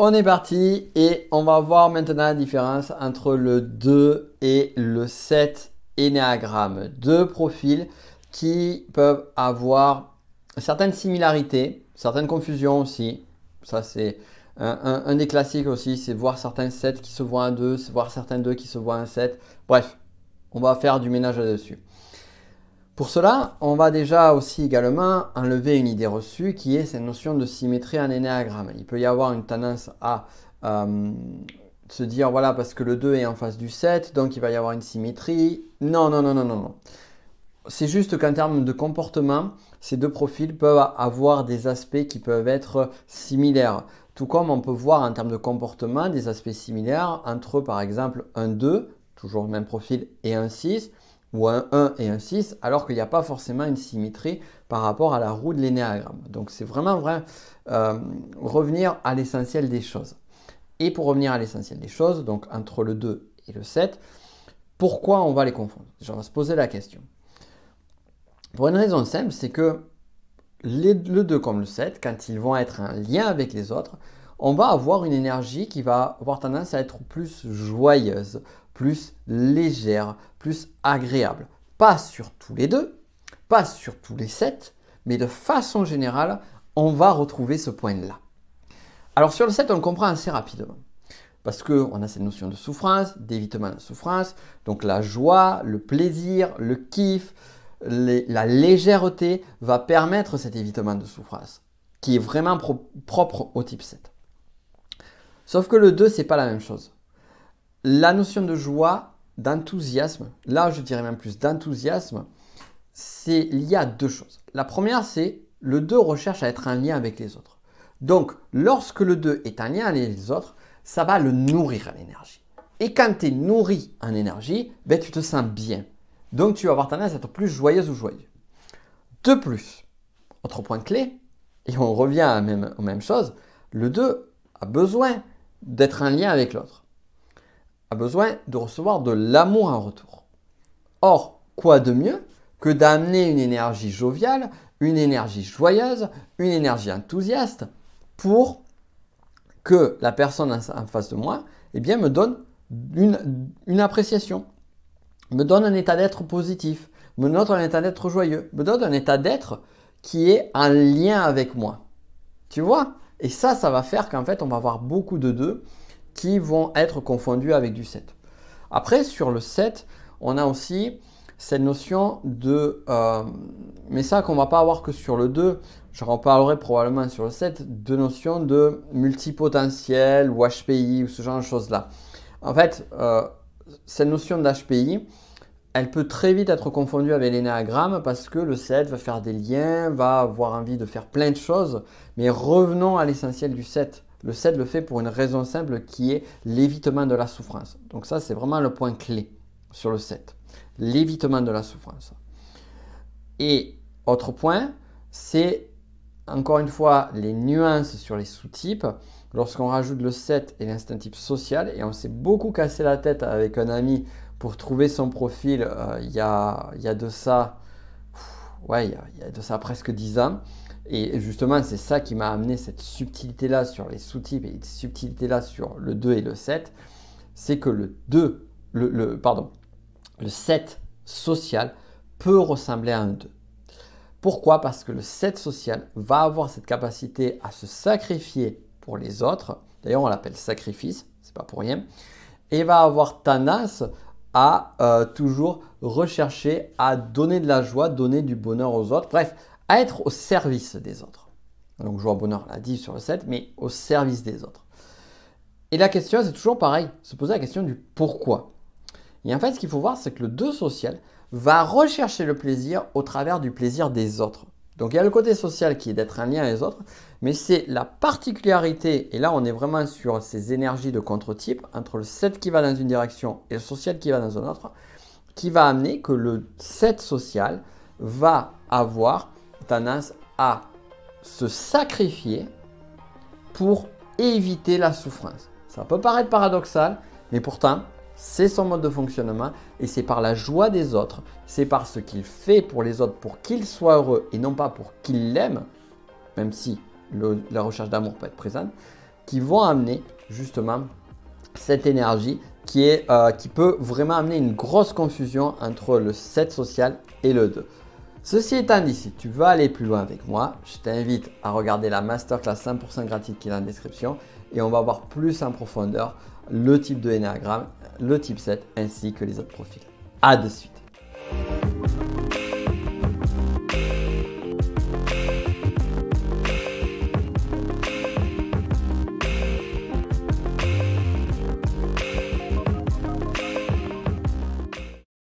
On est parti et on va voir maintenant la différence entre le 2 et le 7 énéagramme. Deux profils qui peuvent avoir certaines similarités, certaines confusions aussi. Ça, c'est un, des classiques aussi, c'est voir certains 7 qui se voient un 2, c'est voir certains 2 qui se voient un 7. Bref, on va faire du ménage là-dessus. Pour cela, on va déjà aussi également enlever une idée reçue qui est cette notion de symétrie en énéagramme. Il peut y avoir une tendance à euh, se dire, voilà, parce que le 2 est en face du 7, donc il va y avoir une symétrie. Non, non, non, non, non, non. C'est juste qu'en termes de comportement, ces deux profils peuvent avoir des aspects qui peuvent être similaires. Tout comme on peut voir en termes de comportement des aspects similaires entre, par exemple, un 2, toujours le même profil, et un 6, ou un 1 et un 6, alors qu'il n'y a pas forcément une symétrie par rapport à la roue de l'énéagramme. Donc c'est vraiment vrai, euh, revenir à l'essentiel des choses. Et pour revenir à l'essentiel des choses, donc entre le 2 et le 7, pourquoi on va les confondre J'en on va se poser la question. Pour une raison simple, c'est que le 2 comme le 7, quand ils vont être un lien avec les autres, on va avoir une énergie qui va avoir tendance à être plus joyeuse, plus légère, plus agréable. Pas sur tous les deux, pas sur tous les sept, mais de façon générale, on va retrouver ce point-là. Alors sur le 7, on le comprend assez rapidement. Parce qu'on a cette notion de souffrance, d'évitement de souffrance, donc la joie, le plaisir, le kiff, la légèreté va permettre cet évitement de souffrance, qui est vraiment propre au type 7. Sauf que le 2, c'est pas la même chose la notion de joie, d'enthousiasme, là je dirais même plus d'enthousiasme, c'est lié à deux choses. La première, c'est le 2 recherche à être un lien avec les autres. Donc, lorsque le 2 est un lien avec les autres, ça va le nourrir en énergie. Et quand tu es nourri en énergie, ben, tu te sens bien. Donc, tu vas avoir tendance à être plus joyeuse ou joyeux. De plus, autre point clé, et on revient à même, aux mêmes choses, le 2 a besoin d'être un lien avec l'autre a besoin de recevoir de l'amour en retour. Or, quoi de mieux que d'amener une énergie joviale, une énergie joyeuse, une énergie enthousiaste pour que la personne en face de moi eh bien, me donne une, une appréciation, me donne un état d'être positif, me donne un état d'être joyeux, me donne un état d'être qui est en lien avec moi. Tu vois Et ça, ça va faire qu'en fait, on va avoir beaucoup de deux qui vont être confondus avec du 7. Après, sur le 7, on a aussi cette notion de... Euh, mais ça qu'on va pas avoir que sur le 2, je reparlerai probablement sur le 7, de notion de multipotentiel ou HPI ou ce genre de choses-là. En fait, euh, cette notion d'HPI, elle peut très vite être confondue avec l'énéagramme parce que le 7 va faire des liens, va avoir envie de faire plein de choses. Mais revenons à l'essentiel du 7. Le 7 le fait pour une raison simple qui est l'évitement de la souffrance. Donc ça, c'est vraiment le point clé sur le 7. L'évitement de la souffrance. Et autre point, c'est encore une fois les nuances sur les sous-types. Lorsqu'on rajoute le 7 et l'instinct type social, et on s'est beaucoup cassé la tête avec un ami pour trouver son profil euh, il y a de ça ouais, il y, a, de ça presque 10 ans. Et justement, c'est ça qui m'a amené cette subtilité-là sur les sous-types et cette subtilité-là sur le 2 et le 7. C'est que le 2, le, pardon, le 7 social peut ressembler à un 2. Pourquoi Parce que le 7 social va avoir cette capacité à se sacrifier pour les autres. D'ailleurs, on l'appelle sacrifice, c'est pas pour rien. Et va avoir tendance à euh, toujours rechercher à donner de la joie, donner du bonheur aux autres, bref, à être au service des autres. Donc joie, bonheur, l'a 10 sur le 7, mais au service des autres. Et la question, c'est toujours pareil, se poser la question du pourquoi. Et en fait, ce qu'il faut voir, c'est que le 2 social va rechercher le plaisir au travers du plaisir des autres. Donc il y a le côté social qui est d'être un lien avec les autres, mais c'est la particularité, et là on est vraiment sur ces énergies de contre-type, entre le 7 qui va dans une direction et le social qui va dans une autre, qui va amener que le 7 social va avoir tendance à se sacrifier pour éviter la souffrance. Ça peut paraître paradoxal, mais pourtant, c'est son mode de fonctionnement et c'est par la joie des autres, c'est par ce qu'il fait pour les autres pour qu'ils soient heureux et non pas pour qu'ils l'aiment, même si la recherche d'amour peut être présente, qui vont amener justement cette énergie qui, euh, qui peut vraiment amener une grosse confusion entre le 7 social et le 2. Ceci étant dit, si tu veux aller plus loin avec moi, je t'invite à regarder la masterclass 100% gratuite qui est dans la description et on va voir plus en profondeur le type de Enneagram, le type 7 ainsi que les autres profils. A de suite